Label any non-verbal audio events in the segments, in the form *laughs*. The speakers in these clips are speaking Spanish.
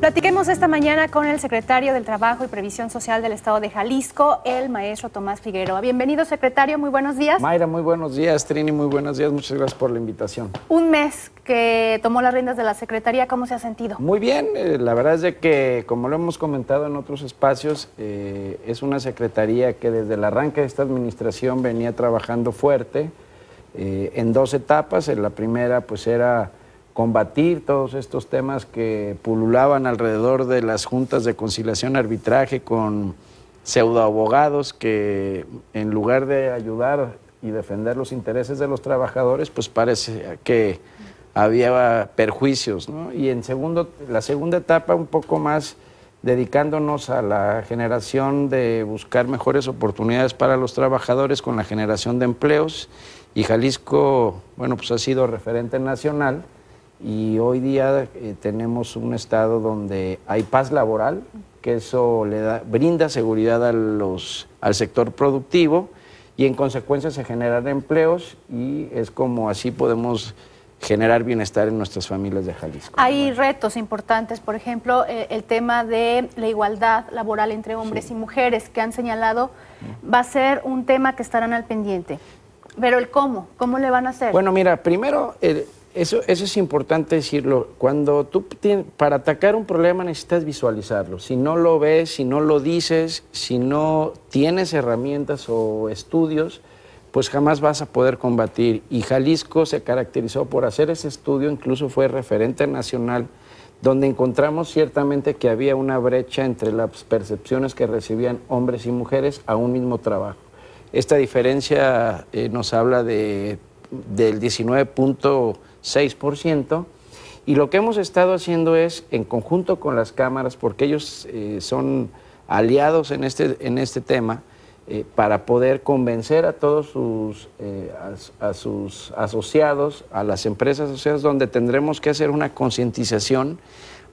Platiquemos esta mañana con el secretario del Trabajo y Previsión Social del Estado de Jalisco, el maestro Tomás Figueroa. Bienvenido, secretario, muy buenos días. Mayra, muy buenos días. Trini, muy buenos días. Muchas gracias por la invitación. Un mes que tomó las riendas de la Secretaría, ¿cómo se ha sentido? Muy bien, eh, la verdad es que, como lo hemos comentado en otros espacios, eh, es una Secretaría que desde el arranque de esta administración venía trabajando fuerte eh, en dos etapas. En la primera, pues era combatir todos estos temas que pululaban alrededor de las juntas de conciliación arbitraje con pseudoabogados que en lugar de ayudar y defender los intereses de los trabajadores, pues parece que había perjuicios. Y en segundo, la segunda etapa un poco más dedicándonos a la generación de buscar mejores oportunidades para los trabajadores con la generación de empleos. Y Jalisco, bueno, pues ha sido referente nacional y hoy día eh, tenemos un estado donde hay paz laboral, que eso le brinda seguridad a los, al sector productivo y en consecuencia se generan empleos y es como así podemos generar bienestar en nuestras familias de Jalisco. Hay retos importantes, por ejemplo, eh, el tema de la igualdad laboral entre hombres y mujeres que han señalado va a ser un tema que estarán al pendiente. Pero el cómo, ¿cómo le van a hacer? Bueno, mira, primero eh, eso, es importante decirlo. Cuando tú para atacar un problema necesitas visualizarlo. Si no lo ves, si no lo dices, si no tienes herramientas o estudios, pues jamás vas a poder combatir. Y Jalisco se caracterizó por hacer ese estudio, incluso fue referente nacional, donde encontramos ciertamente que había una brecha entre las percepciones que recibían hombres y mujeres a un mismo trabajo. Esta diferencia eh, nos habla de, del 19. 6%. Y lo que hemos estado haciendo es, en conjunto con las cámaras, porque ellos eh, son aliados en este, en este tema, eh, para poder convencer a todos sus, eh, sus asociados, a las empresas asociadas, donde tendremos que hacer una concientización,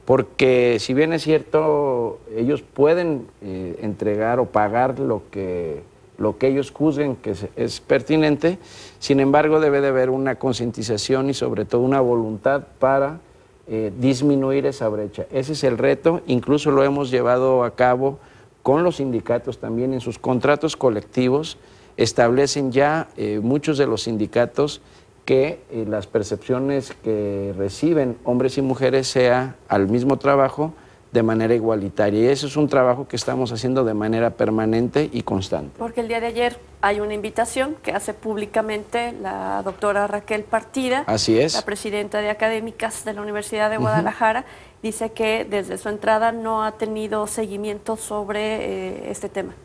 porque si bien es cierto, ellos pueden entregar o pagar lo que lo que ellos juzguen que es pertinente. Sin embargo, debe de haber una concientización y sobre todo una voluntad para eh, disminuir esa brecha. Ese es el reto, incluso lo hemos llevado a cabo con los sindicatos también en sus contratos colectivos. Establecen ya eh, muchos de los sindicatos que eh, las percepciones que reciben hombres y mujeres sea al mismo trabajo, de manera igualitaria. Y eso es un trabajo que estamos haciendo de manera permanente y constante. Porque el día de ayer hay una invitación que hace públicamente la doctora Raquel Partida, Así es. la presidenta de académicas de la Universidad de Guadalajara. Dice que desde su entrada no ha tenido seguimiento sobre eh, este tema.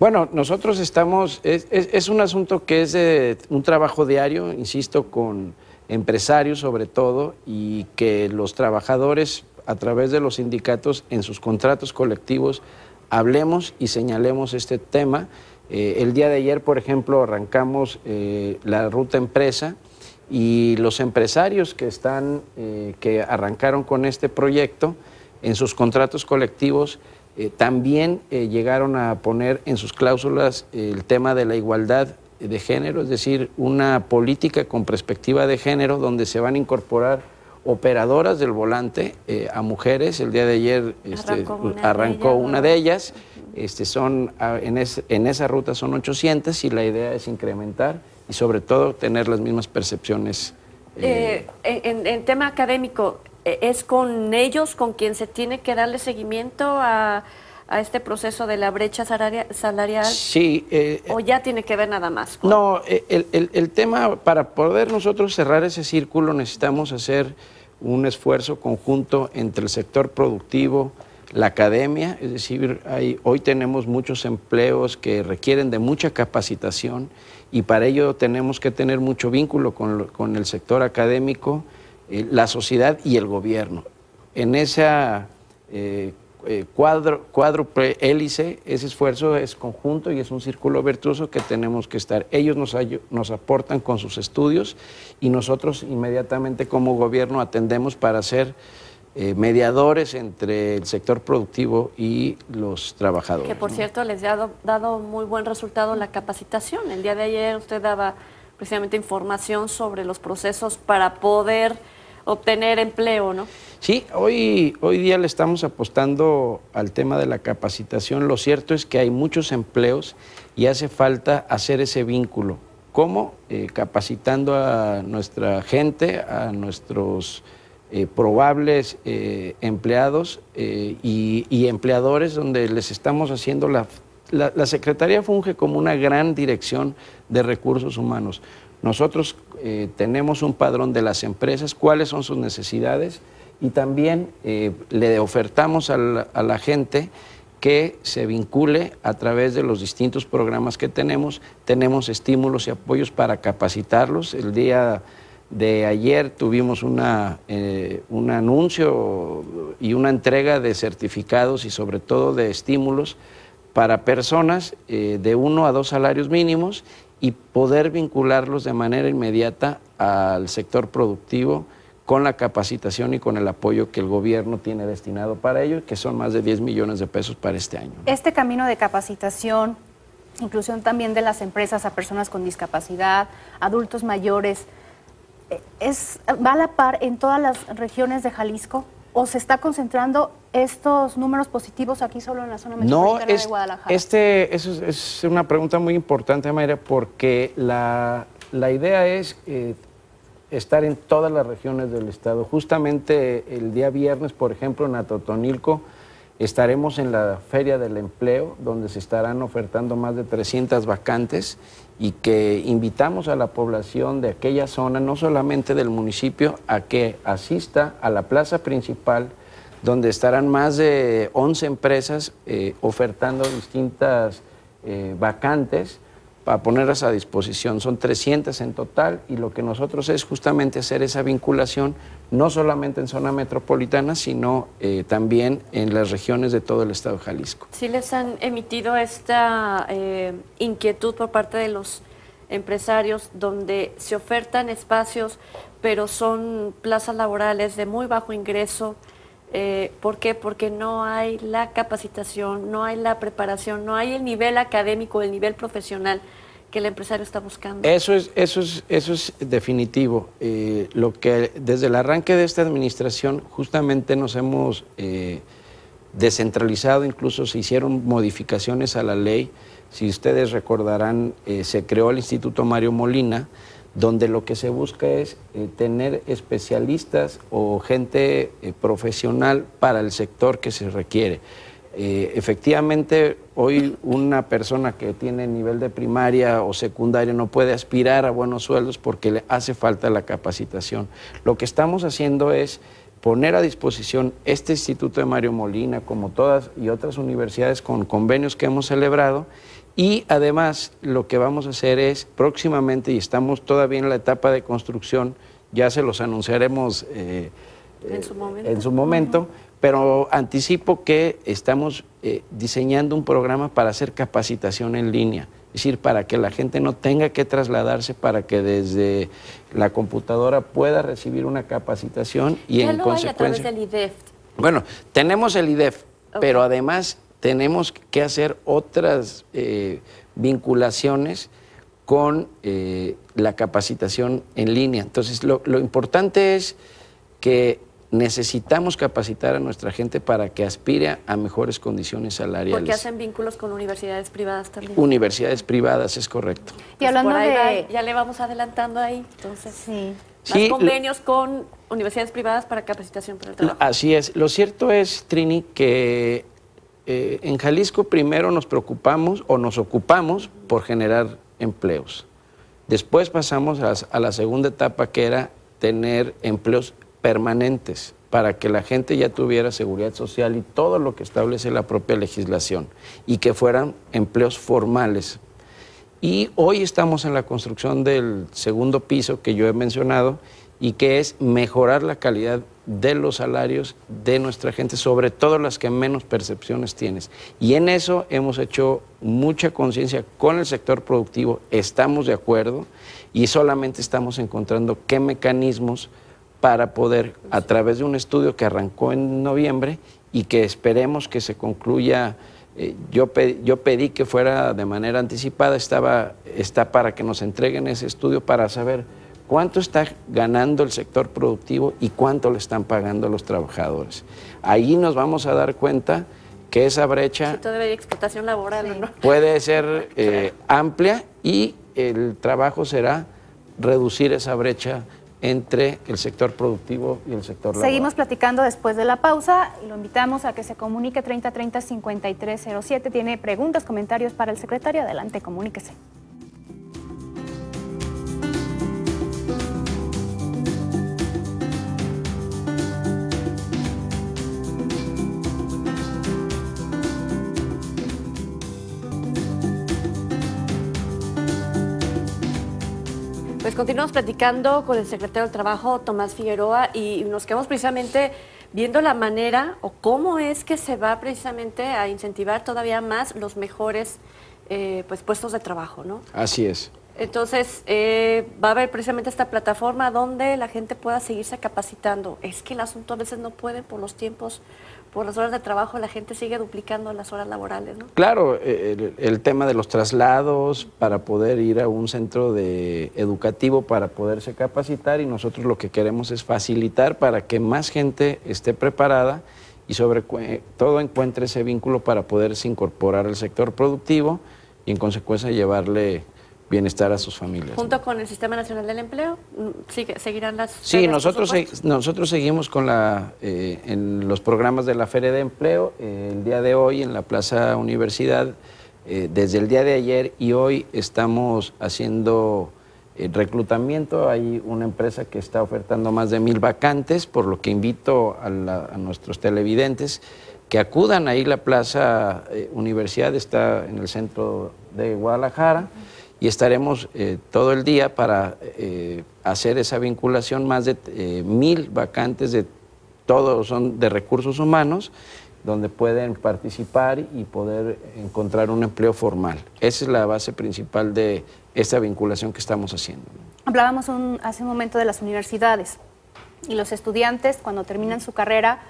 Bueno, nosotros estamos, es, un asunto que es de un trabajo diario, insisto, con empresarios sobre todo, y que los trabajadores a través de los sindicatos en sus contratos colectivos hablemos y señalemos este tema. Eh, el día de ayer, por ejemplo, arrancamos eh, la ruta empresa y los empresarios que, están, eh, que arrancaron con este proyecto en sus contratos colectivos también llegaron a poner en sus cláusulas el tema de la igualdad de género, es decir, una política con perspectiva de género donde se van a incorporar operadoras del volante eh, a mujeres. El día de ayer este, arrancó una, de, ellas. Este, ah, en, esa ruta son 800 y la idea es incrementar y sobre todo tener las mismas percepciones. Eh, eh, en, en, tema académico, ¿es con ellos con quien se tiene que darle seguimiento a, a este proceso de la brecha salarial? Sí. Eh, eh, ¿O ya tiene que ver nada más? No, eh, el, el, tema, para poder nosotros cerrar ese círculo necesitamos hacer un esfuerzo conjunto entre el sector productivo, la academia, es decir, hoy tenemos muchos empleos que requieren de mucha capacitación y para ello tenemos que tener mucho vínculo con, con el sector académico, la sociedad y el gobierno. En esa eh, cuadro, cuádruple hélice, ese esfuerzo es conjunto y es un círculo virtuoso que tenemos que estar. Ellos nos, nos aportan con sus estudios y nosotros inmediatamente como gobierno atendemos para ser eh, mediadores entre el sector productivo y los trabajadores. Que por cierto les ha dado muy buen resultado la capacitación. El día de ayer usted daba precisamente información sobre los procesos para poder obtener empleo, ¿no? Sí, hoy, hoy día le estamos apostando al tema de la capacitación. Lo cierto es que hay muchos empleos y hace falta hacer ese vínculo. ¿Cómo? Eh, capacitando a nuestra gente, a nuestros eh, probables eh, empleados y, empleadores, donde les estamos haciendo la, la Secretaría funge como una gran dirección de recursos humanos. Nosotros tenemos un padrón de las empresas, cuáles son sus necesidades, y también eh, le ofertamos a la, gente que se vincule a través de los distintos programas que tenemos. Tenemos estímulos y apoyos para capacitarlos. El día de ayer tuvimos eh, un anuncio y una entrega de certificados y sobre todo de estímulos para personas eh, de uno a dos salarios mínimos y poder vincularlos de manera inmediata al sector productivo con la capacitación y con el apoyo que el gobierno tiene destinado para ello, que son más de 10 millones de pesos para este año. Este camino de capacitación, inclusión también de las empresas a personas con discapacidad, adultos mayores, eh, es, ¿va a la par en todas las regiones de Jalisco? ¿O se está concentrando estos números positivos aquí solo en la zona metropolitana de Guadalajara? Este, eso es, una pregunta muy importante, Mayra, porque la, idea es... Eh, estar en todas las regiones del estado. Justamente eh, el día viernes, por ejemplo, en Atotonilco, estaremos en la Feria del Empleo, donde se estarán ofertando más de 300 vacantes y que invitamos a la población de aquella zona, no solamente del municipio, a que asista a la plaza principal, donde estarán más de 11 empresas eh, ofertando distintas eh, vacantes para ponerlas a disposición. Son 300 en total y lo que nosotros es justamente hacer esa vinculación, no solamente en zona metropolitana, sino eh, también en las regiones de todo el estado de Jalisco. ¿Sí les han emitido esta eh, inquietud por parte de los empresarios donde se ofertan espacios, pero son plazas laborales de muy bajo ingreso? Eh, ¿Por qué? Porque no hay la capacitación, no hay la preparación, no hay el nivel académico, el nivel profesional que el empresario está buscando. Eso es, eso es, eso es definitivo. Eh, lo que desde el arranque de esta administración justamente nos hemos eh, descentralizado, incluso se hicieron modificaciones a la ley. Si ustedes recordarán, se creó el Instituto Mario Molina, donde lo que se busca es eh, tener especialistas o gente eh, profesional para el sector que se requiere. Eh, efectivamente, hoy una persona que tiene nivel de primaria o secundaria no puede aspirar a buenos sueldos porque le hace falta la capacitación. Lo que estamos haciendo es poner a disposición este Instituto de Mario Molina, como todas y otras universidades con convenios que hemos celebrado, y además lo que vamos a hacer es próximamente, y estamos todavía en la etapa de construcción, ya se los anunciaremos eh, eh, en su momento, pero anticipo que estamos eh, diseñando un programa para hacer capacitación en línea. Es decir, para que la gente no tenga que trasladarse, para que desde la computadora pueda recibir una capacitación y en lo consecuencia. IDEF. E bueno, tenemos el IDEF, pero además tenemos que hacer otras eh, vinculaciones con eh, la capacitación en línea. Entonces, lo, importante es que necesitamos capacitar a nuestra gente para que aspire a mejores condiciones salariales. Porque hacen vínculos con universidades privadas también. Universidades privadas, es correcto. Y pues hablando de... ya le vamos adelantando ahí, entonces. Sí. Más convenios con universidades privadas para capacitación para el trabajo. Así es. Lo cierto es, Trini, que eh, en Jalisco primero nos preocupamos o nos ocupamos por generar empleos. Después pasamos a, la segunda etapa que era tener empleos permanentes para que la gente ya tuviera seguridad social y todo lo que establece la propia legislación y que fueran empleos formales. Y hoy estamos en la construcción del segundo piso que yo he mencionado y que es mejorar la calidad de los salarios de nuestra gente, sobre todo las que menos percepciones tienes. Y en eso hemos hecho mucha conciencia con el sector productivo, estamos de acuerdo y solamente estamos encontrando qué mecanismos para poder, a través de un estudio que arrancó en noviembre y que esperemos que se concluya, eh, yo, pedí, yo pedí que fuera de manera anticipada, estaba, está para que nos entreguen ese estudio para saber cuánto está ganando el sector productivo y cuánto le están pagando los trabajadores. Ahí nos vamos a dar cuenta que esa brecha... explotación laboral, Puede ser *laughs* eh, amplia y el trabajo será reducir esa brecha entre el sector productivo y el sector laboral. Seguimos platicando después de la pausa y lo invitamos a que se comunique 3030-5307. Tiene preguntas, comentarios para el secretario. Adelante, comuníquese. Pues continuamos platicando con el secretario del Trabajo, Tomás Figueroa, y nos quedamos precisamente viendo la manera o cómo es que se va precisamente a incentivar todavía más los mejores eh, pues, puestos de trabajo, ¿no? Así es. Entonces, eh, va a haber precisamente esta plataforma donde la gente pueda seguirse capacitando. Es que el asunto a veces no puede por los tiempos por las horas de trabajo la gente sigue duplicando las horas laborales, ¿no? Claro, eh, el, tema de los traslados para poder ir a un centro de educativo para poderse capacitar y nosotros lo que queremos es facilitar para que más gente esté preparada y sobre todo encuentre ese vínculo para poderse incorporar al sector productivo y en consecuencia llevarle bienestar a sus familias. Junto con el Sistema Nacional del Empleo, mm, seguirán las... Sí, nosotros, nosotros seguimos con la, eh, en los programas de la Feria de Empleo. Eh, el día de hoy en la Plaza Universidad, eh, desde el día de ayer y hoy estamos haciendo reclutamiento. Hay una empresa que está ofertando más de mil vacantes, por lo que invito a, nuestros televidentes que acudan ahí. La Plaza Universidad está en el centro de Guadalajara y estaremos eh, todo el día para eh, hacer esa vinculación. Más de eh, mil vacantes de todos son de recursos humanos donde pueden participar y poder encontrar un empleo formal. Esa es la base principal de esta vinculación que estamos haciendo. Hablábamos hace un momento de las universidades y los estudiantes cuando terminan su carrera,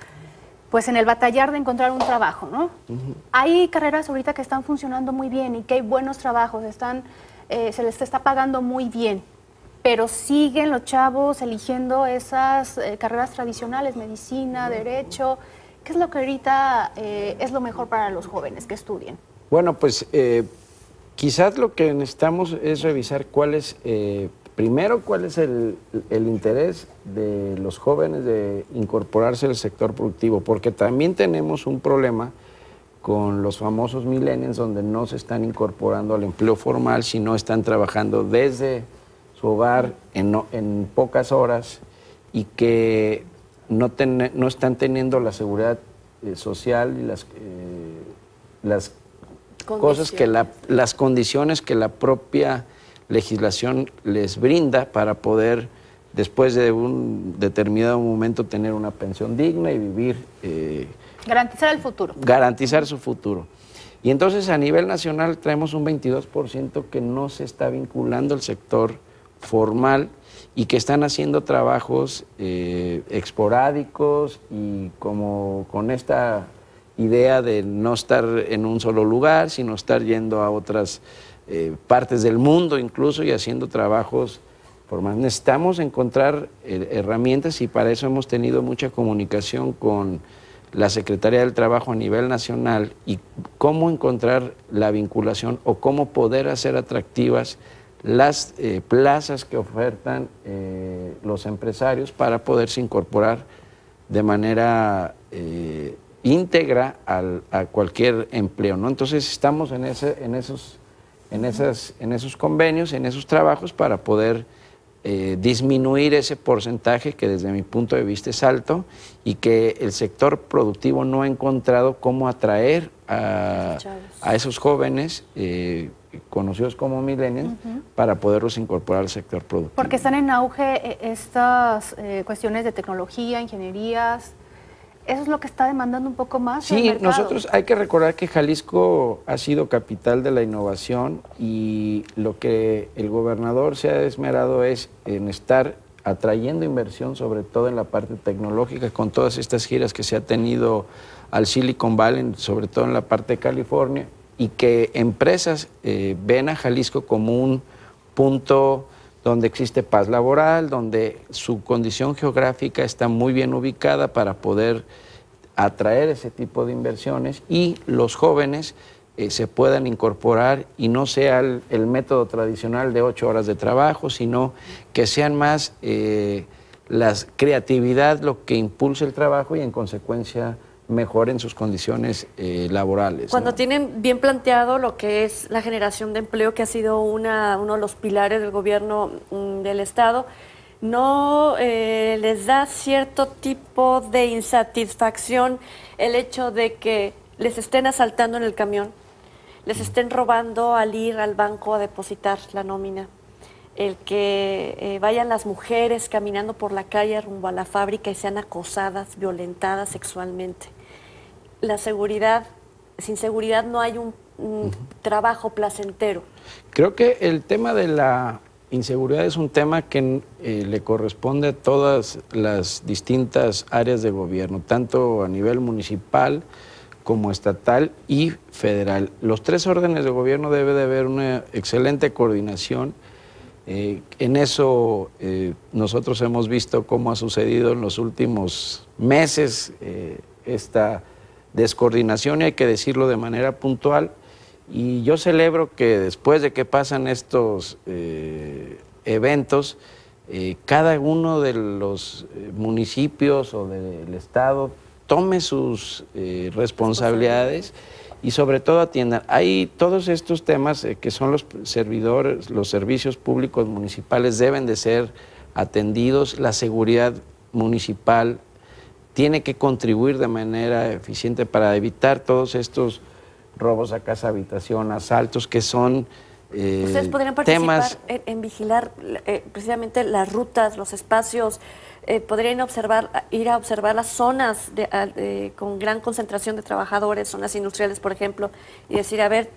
pues en el batallar de encontrar un trabajo, ¿no? Hay carreras ahorita que están funcionando muy bien y que hay buenos trabajos, están eh, se les está pagando muy bien, pero siguen los chavos eligiendo esas eh, carreras tradicionales, medicina, derecho. ¿Qué es lo que ahorita eh, es lo mejor para los jóvenes que estudien? Bueno, pues quizás lo que necesitamos es revisar cuál es, primero, cuál es el, el interés de los jóvenes de incorporarse al sector productivo, porque también tenemos un problema con los famosos millennials, donde no se están incorporando al empleo formal, sino están trabajando desde su hogar en, pocas horas y que no, no están teniendo la seguridad eh, social y las, eh, las cosas que las condiciones que la propia legislación les brinda para poder después de un determinado momento tener una pensión digna y vivir... Eh, garantizar el futuro. Garantizar su futuro. Y entonces a nivel nacional traemos un 22% que no se está vinculando al sector formal y que están haciendo trabajos eh, esporádicos y como con esta idea de no estar en un solo lugar, sino estar yendo a otras eh, partes del mundo incluso y haciendo trabajos Necesitamos encontrar eh, herramientas y para eso hemos tenido mucha comunicación con la Secretaría del Trabajo a nivel nacional y cómo encontrar la vinculación o cómo poder hacer atractivas las eh, plazas que ofertan eh, los empresarios para poderse incorporar de manera íntegra a cualquier empleo. ¿no? Entonces estamos en, ese, en, esos, en, esas, en esos convenios, en esos trabajos para poder eh, disminuir ese porcentaje que desde mi punto de vista es alto y que el sector productivo no ha encontrado cómo atraer a, esos jóvenes. Eh, conocidos como millennials, para poderlos incorporar al sector productivo. Porque están en auge eh, estas cuestiones de tecnología, ingenierías, eso es lo que está demandando un poco más. Sí, nosotros hay que recordar que Jalisco ha sido capital de la innovación y lo que el gobernador se ha esmerado es en estar atrayendo inversión, sobre todo en la parte tecnológica, con todas estas giras que se ha tenido al Silicon Valley, sobre todo en la parte de California, y que empresas eh, ven a Jalisco como un punto donde existe paz laboral, donde su condición geográfica está muy bien ubicada para poder atraer ese tipo de inversiones y los jóvenes eh, se puedan incorporar y no sea el, método tradicional de ocho horas de trabajo, sino que sean más eh, la creatividad lo que impulse el trabajo y en consecuencia mejoren sus condiciones eh, laborales. Cuando tienen bien planteado lo que es la generación de empleo, que ha sido uno de los pilares del gobierno mm, del Estado, ¿no eh, les da cierto tipo de insatisfacción el hecho de que les estén asaltando en el camión, les estén robando al ir al banco a depositar la nómina? el que eh, vayan las mujeres caminando por la calle rumbo a la fábrica y sean acosadas, violentadas sexualmente la seguridad, sin seguridad no hay un, trabajo placentero. Creo que el tema de la inseguridad es un tema que eh, le corresponde a todas las distintas áreas de gobierno, tanto a nivel municipal como estatal y federal. Los tres órdenes de gobierno debe de haber una excelente coordinación. Eh, en eso eh, nosotros hemos visto cómo ha sucedido en los últimos meses esta descoordinación y hay que decirlo de manera puntual. Y yo celebro que después de que pasan estos eh, eventos, eh, cada uno de los eh, municipios o del Estado tome sus responsabilidades y sobre todo atienda. Hay todos estos temas que son los servidores, los servicios públicos municipales deben de ser atendidos, la seguridad municipal, tiene que contribuir de manera eficiente para evitar todos estos robos a casa habitación, asaltos que son eh, Ustedes podrían participar en, vigilar eh, precisamente las rutas, los espacios, eh, podrían observar, ir a observar las zonas con gran concentración de trabajadores, zonas industriales, por ejemplo, y decir, a ver,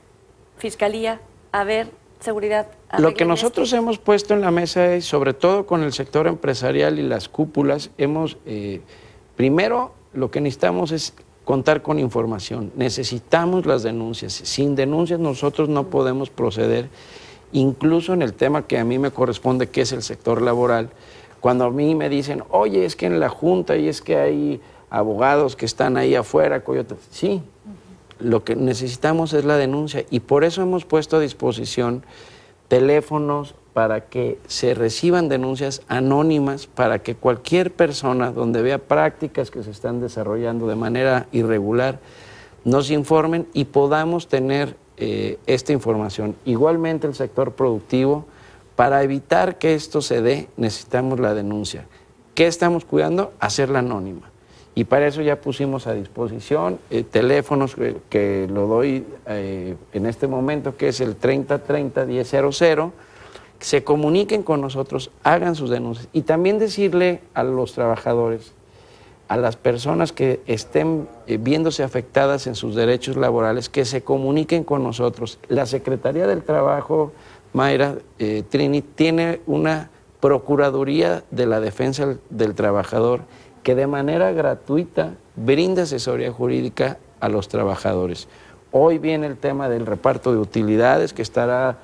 fiscalía, a ver, seguridad. Lo que este nosotros hemos puesto en la mesa es, sobre todo con el sector empresarial y las cúpulas, hemos eh, Primero, lo que necesitamos es contar con información. Necesitamos las denuncias. Sin denuncias nosotros no podemos proceder, incluso en el tema que a mí me corresponde, que es el sector laboral. Cuando a mí me dicen, oye, es que en la Junta y es que hay abogados que están ahí afuera, coyotes. Sí, lo que necesitamos es la denuncia y por eso hemos puesto a disposición teléfonos, para que se reciban denuncias anónimas, para que cualquier persona donde vea prácticas que se están desarrollando de manera irregular, nos informen y podamos tener eh, esta información. Igualmente el sector productivo, para evitar que esto se dé, necesitamos la denuncia. ¿Qué estamos cuidando? Hacerla anónima. Y para eso ya pusimos a disposición eh, teléfonos eh, que, lo doy en este momento, que es el 3030 1000 se comuniquen con nosotros, hagan sus denuncias. Y también decirle a los trabajadores, a las personas que estén eh, viéndose afectadas en sus derechos laborales, que se comuniquen con nosotros. La Secretaría del Trabajo, Mayra eh, Trini, tiene una Procuraduría de la Defensa del Trabajador que de manera gratuita brinda asesoría jurídica a los trabajadores. Hoy viene el tema del reparto de utilidades que estará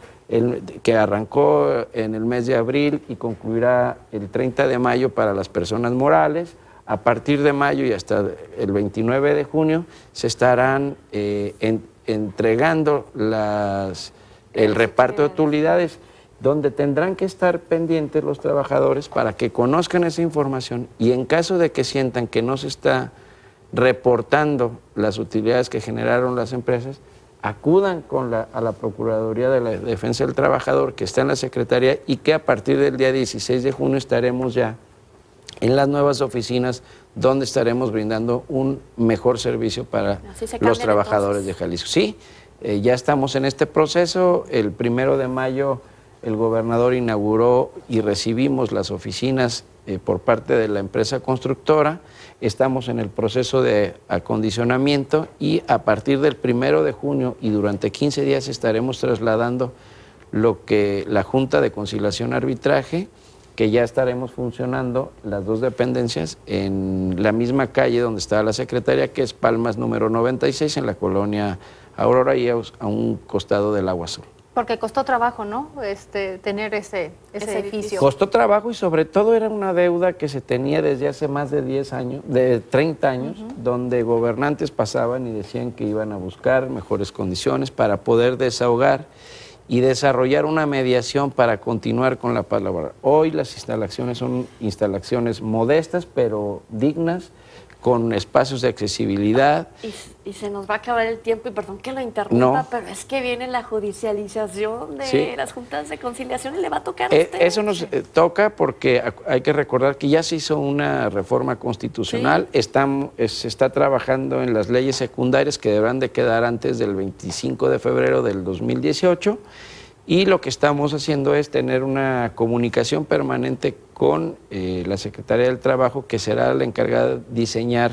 que arrancó en el mes de abril y concluirá el 30 de mayo para las personas morales. A partir de mayo y hasta el 29 de junio se estarán eh, entregando el reparto de utilidades donde tendrán que estar pendientes los trabajadores para que conozcan esa información y en caso de que sientan que no se está reportando las utilidades que generaron las empresas, acudan con la, a la Procuraduría de la Defensa del Trabajador que está en la Secretaría y que a partir del día 16 de junio estaremos ya en las nuevas oficinas donde estaremos brindando un mejor servicio para los trabajadores de Jalisco. Sí, eh, ya estamos en este proceso. El primero de mayo el gobernador inauguró y recibimos las oficinas eh, por parte de la empresa constructora estamos en el proceso de acondicionamiento y a partir del primero de junio y durante 15 días estaremos trasladando lo que la Junta de Conciliación Arbitraje, que ya estaremos funcionando las dos dependencias en la misma calle donde está la secretaria, que es Palmas número 96 en la colonia Aurora y a un costado del Agua Azul. Porque costó trabajo, ¿no? Este, tener ese, edificio. Costó trabajo y sobre todo era una deuda que se tenía desde hace más de 10 años, de 30 años, donde gobernantes pasaban y decían que iban a buscar mejores condiciones para poder desahogar y desarrollar una mediación para continuar con la palabra. Hoy las instalaciones son instalaciones modestas pero dignas con espacios de accesibilidad. Y, se nos va a acabar el tiempo, y perdón que lo interrumpa, pero es que viene la judicialización de las juntas de conciliación y le va a tocar a eh, usted. Eso nos eh, toca porque hay que recordar que ya se hizo una reforma constitucional, eh, se está trabajando en las leyes secundarias que deberán de quedar antes del 25 de febrero del 2018. Y lo que estamos haciendo es tener una comunicación permanente con eh, la Secretaría del Trabajo, que será la encargada de diseñar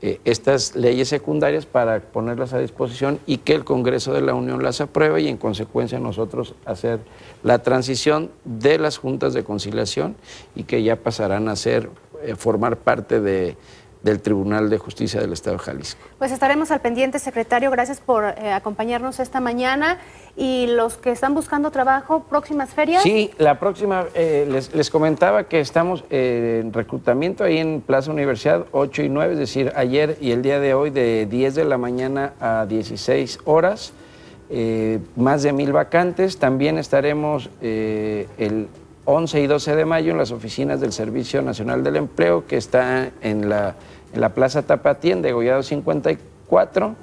eh, estas leyes secundarias para ponerlas a disposición y que el Congreso de la Unión las apruebe y en consecuencia nosotros hacer la transición de las juntas de conciliación y que ya pasarán a ser, eh, formar parte de del Tribunal de Justicia del Estado de Jalisco. Pues estaremos al pendiente, secretario. Gracias por eh, acompañarnos esta mañana. Y los que están buscando trabajo, próximas ferias. Sí, la próxima, eh, les, comentaba que estamos en reclutamiento ahí en Plaza Universidad 8 y 9, es decir, ayer y el día de hoy de 10 de la mañana a 16 horas. Eh, más de mil vacantes. También estaremos el 11 y 12 de mayo en las oficinas del Servicio Nacional del Empleo, que está en la en la Plaza Tapatía, de Degollado 54.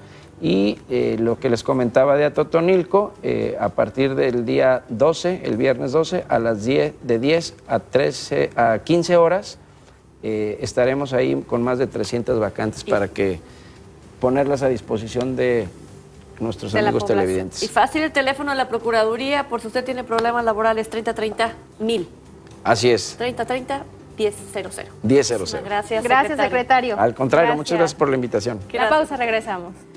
Y eh, lo que les comentaba de Atotonilco, eh, a partir del día 12, el viernes 12, a las 10, de 10 a, 13, a 15 horas, eh, estaremos ahí con más de 300 vacantes para que ponerlas a disposición de nuestros amigos televidentes. Y fácil el teléfono de la Procuraduría, por si usted tiene problemas laborales, 30 30 mil. Así es. 1000. 1000. Gracias, gracias secretario. Al contrario, muchas gracias por la invitación. La pausa, regresamos.